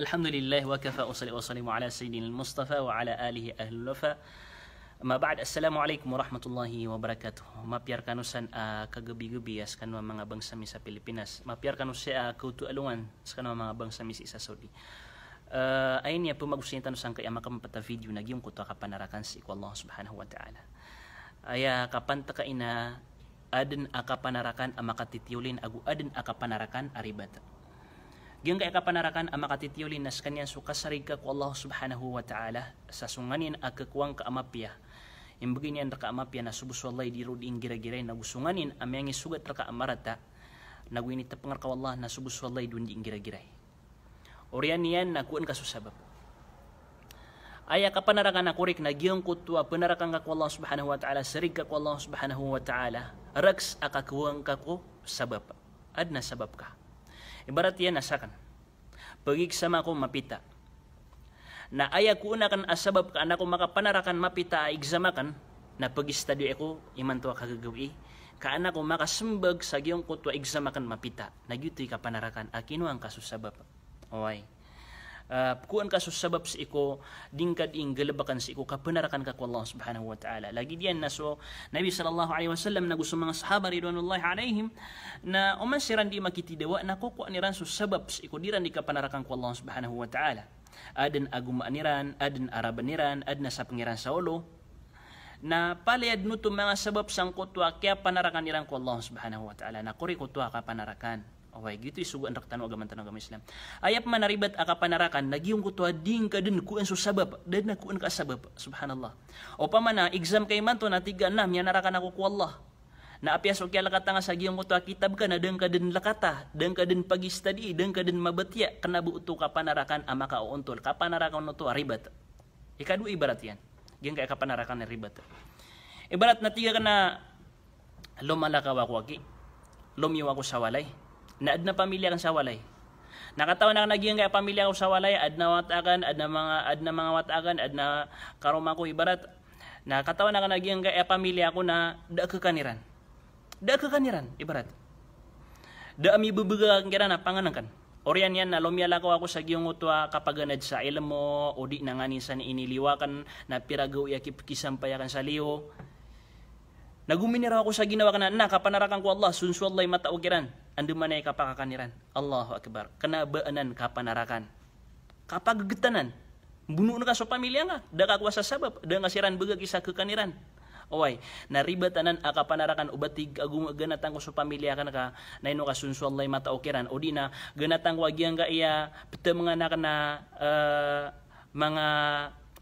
Alhamdulillah wa kafa wa salli wa sallim ala sayyidina al-Mustafa wa ala alihi ahlul wafa. Ma ba'd assalamualaikum warahmatullahi wabarakatuh. Ma piarkan usan uh, ah, kagabi-gabi ya, sekan wa mga bangsa misa Filipinas. Ma piarkan usia uh, ah, kautu alungan sekan wa mga bangsa misa isa Saudi. Uh, Ayin ya pumagusin yung tanusan kaya makamapata video na giyong kutu akapanarakan si ikwa Allah subhanahu wa ta'ala. Aya kapanta ka ina adin akapanarakan amakatitiulin agu adin akapanarakan aribata. Gyang kaya ka panarakan ama katitiyolin nas kanyan su kasarig ka ku Allah subhanahu wa ta'ala sa sunganin a kakuang ka amapya. Imbagin yan raka amapya na subuswa Allah di rood gira-gira na gusunganin amyangi sugat raka amarata na guinit tapangar ka Allah na subuswa Allah di rood in gira-gira. Oryan niyan na kuan ka susabap. Aya ka panarakan na kurik na gyang kutuwa panarakan ka ku Allah subhanahu wa ta'ala sarig ka ku Allah subhanahu wa ta'ala raks a kakuang ka ku sabap. Adna sabap ka. Ibarat yan asakan. Pagigsama ko mapita. Na ayak ko unakan asabab ka anak ko makapanarakan mapita igsamakan na pagistadyo ako iman to kagagawi ka anak ko makasembag sa giyong ko to igsamakan mapita. Nagyutoy ka panarakan akino ang kasusabab. Okay. Ah, kuan kasus sebab si iko dingkat ing gelebakan si iko kapenarakan ka Allah Subhanahu wa taala lagi dia naso Nabi sallallahu alaihi wasallam nagu sumang sahabat ridwanullahi alaihim na oman siran di makiti dewa na ko ku aniran su sebab si iko diran di kapenarakan ka Allah Subhanahu wa taala aden agum aniran aden arab aniran adna sa pangeran saulo na palayad nutu mga sebab sang kutwa kaya panarakan nilang ko Allah subhanahu wa ta'ala na kuri kutwa ka panarakan Okay, oh, gitu isu gue antara agama tentang agama Islam. Ayat mana ribat akan panarakan? lagi yang kutua ding dan ku ensu sabab dan aku enka sabab. Subhanallah. Apa mana exam keiman tu nanti gak enam yang narakan aku ku Allah. Na api asok ya lekat tangan sagi yang kutua kitab kan ada yang dan lekata dan engka dan pagi study dan engka dan mabetia kena butuh kapan narakan amaka untul kapan narakan untuk ribet. Ika dua ibaratian. Geng kayak kapan narakan ribat. Ibarat nanti gak kena lo malah kawaku lagi lo sawalai Naad na pamilya kan sa walay. Nakataon na naging kay pamilya ko sa walay, ad na watakan, ad na mga ad na mga watakan, ad na karuma ko ibarat. Nakataon na naging kay pamilya ko na da kaniran. Da kaniran ibarat. Da mi bubuga kan na panganan kan. Orian yan na lumialakaw ako sa giyong utwa kapaganad sa ilmo o di nanganisan iniliwakan na piragaw yakip kisampayakan sa liyo. Nagumini raw ako sa ginawa kana na kapanarakan ko Allah sunsu Allah mata ukiran ande man ay kapakakaniran Allahu akbar kana baanan kapanarakan kapagegetanan bunuh na ka pamilya nga lah. da ka kuasa sabab da nga bega kisa ke kaniran oy naribatanan aka panarakan ubatig agum ganatan ko sa pamilya kana ka na ino ka sunsu Allah mata ukiran odi na ganatan ko agian ka iya betem nga kana eh, mga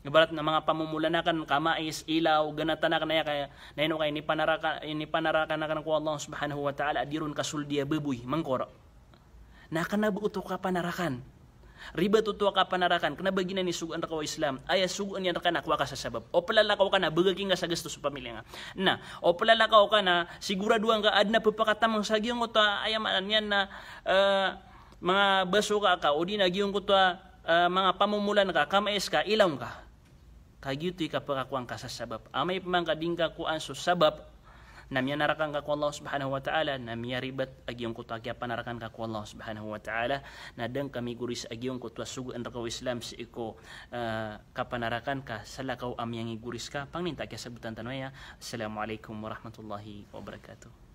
Ibarat na mga pamumula na kan kamais, ilaw, ganata na kaya kaya na ino kay ni panaraka ni panaraka na Allah Subhanahu wa taala adirun dia ya bebuy mangkor. Na kana buuto ka panarakan. Riba tutu ka panarakan kana bagina ni sugan ka Islam. Aya sugan yan kana kwa ka sa O palala ka kana bagaking sa gastos sa pamilya nga. Na, o palala ka kana sigura duang ka adna pupakatamang sagyong uta aya man yan na uh, mga baso ka ka odi nagiyong kutwa uh, ah, mga pamumulan ka kamais ka ilaw ka Kagiyuti ka para ko ang kasasabab. Amay pa man kadingka so sabab na miya narakan ka ko Allah subhanahu wa ta'ala na miya ribat agyong kutwa kaya panarakan ka ko Allah subhanahu wa ta'ala na dang kami guris agyong kutwa sugu ang rakaw islam si iko uh, eh, ka panarakan ka sa lakaw amyang iguris ka pang ninta kaya tanwaya Assalamualaikum warahmatullahi wabarakatuh